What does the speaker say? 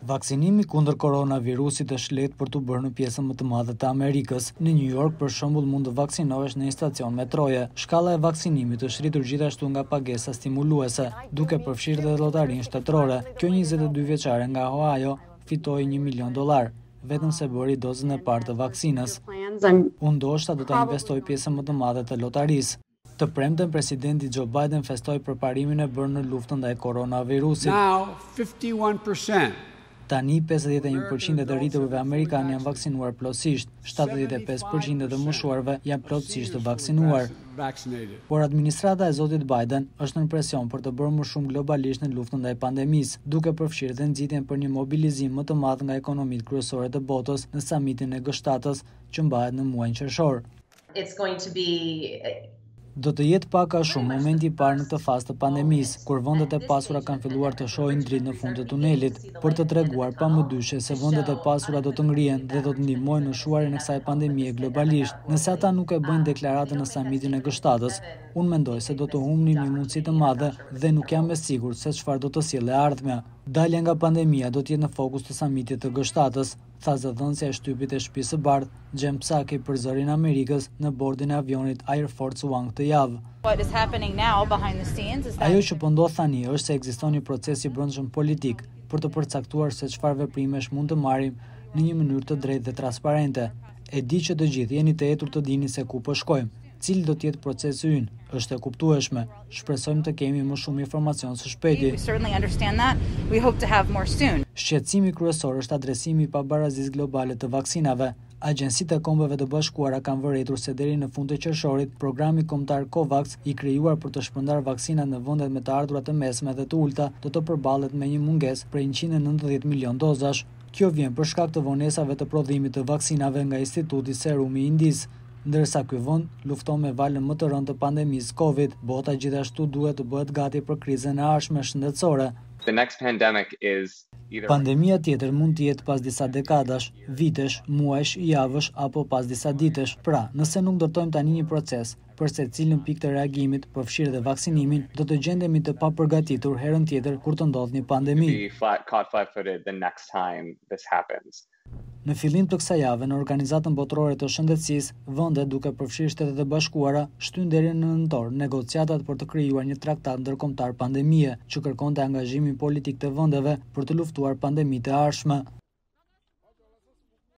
Vaksinimi kundër koronavirusit është lehtë për të bërë në pjesën më të madhe të Amerikës. Në New York për shembull mund të vaksinohesh në një stacion metroje. Shkalla e vaksinimit është rritur gjithashtu nga pagesa stimuluese, duke përfshirë dhe lotarin shtetërore. Kjo 22 vjeçare nga Ohio fitoi 1 milion dollar vetëm se bëri dozën e parë të vaksinës. Unë do ta do të investoj pjesën më të madhe të lotarisë. Të premtën presidenti Joe Biden festoj përparimin e bërë në luftën dhe e koronavirusit. Now, 51%. Tani 51% e të rriturve Amerikan janë vaksinuar plotësisht, 75% e të mëshuarve janë plotësisht të vaksinuar. Por administrata e Zotit Biden është në presion për të bërë më shumë globalisht në luftën dhe pandemis, duke përfshirë dhe nëzitjen për një mobilizim më të matë nga ekonomit kryesore të botës në samitin e gështatës që mbajet në muajnë qëshorë. Do të jetë paka shumë momenti parë në të fast të pandemis, kur vëndet e pasura kanë filluar të shojnë dritë në fund të tunelit, për të treguar pa më dyshe se vëndet e pasura do të ngrien dhe do të ndimojnë në shuarin e kësaj pandemie globalisht. Nëse ata nuk e bëjnë deklaratën në samitin e gështatës, unë mendoj se do të humni një mundësit të madhe dhe nuk jam me sigur se qëfar do të sile ardhme. Dalja nga pandemia do tjetë në fokus të samitit të gështatës, tha se e shtypit e shpisë bardhë Gjem Psaki për zërin Amerikës në bordin e avionit Air Force One të javë. Ajo që pëndo thani është se egzisto një proces i brëndshën politikë për të përcaktuar se qfarve primesh mund të marim në një mënyrë të drejt dhe transparente. E di që të gjithë jeni të etur të dini se ku pëshkojmë, po cilë do tjetë procesi ynë, është e kuptueshme. Shpresojmë të kemi më shumë informacion së shpeti. Shqetsimi kryesor është adresimi pa barazis globale të vaksinave. Agencitë e kombëve të bashkuara kanë vërejtur se deri në fund të qërshorit, programi komtar COVAX i krijuar për të shpëndar vaksinat në vëndet me të ardurat të mesme dhe të ulta do të përbalet me një munges për 190 milion dozash. Kjo vjen për shkak të vonesave të prodhimit të vaksinave nga Instituti Serumi Indis. Ndërsa ky vend lufton me valën më të rëndë të pandemisë Covid, bota gjithashtu duhet të bëhet gati për krizën e ardhshme shëndetësore. The next pandemic is either Pandemia tjetër mund të jetë pas disa dekadash, vitesh, muajsh, javësh apo pas disa ditësh. Pra, nëse nuk ndërtojmë tani një proces për secilin pikë të reagimit, përfshirë dhe vaksinimin, do të gjendemi të paprgatitur herën tjetër kur të ndodhë një pandemi. Në fillim të kësa jave, në organizatën botërore të shëndetsis, vëndet duke përfshirë shtetet dhe bashkuara, shtynë deri në nëntor negociatat për të kryua një traktat ndërkomtar pandemie, që kërkon të angazhimin politik të vëndeve për të luftuar pandemi të arshme.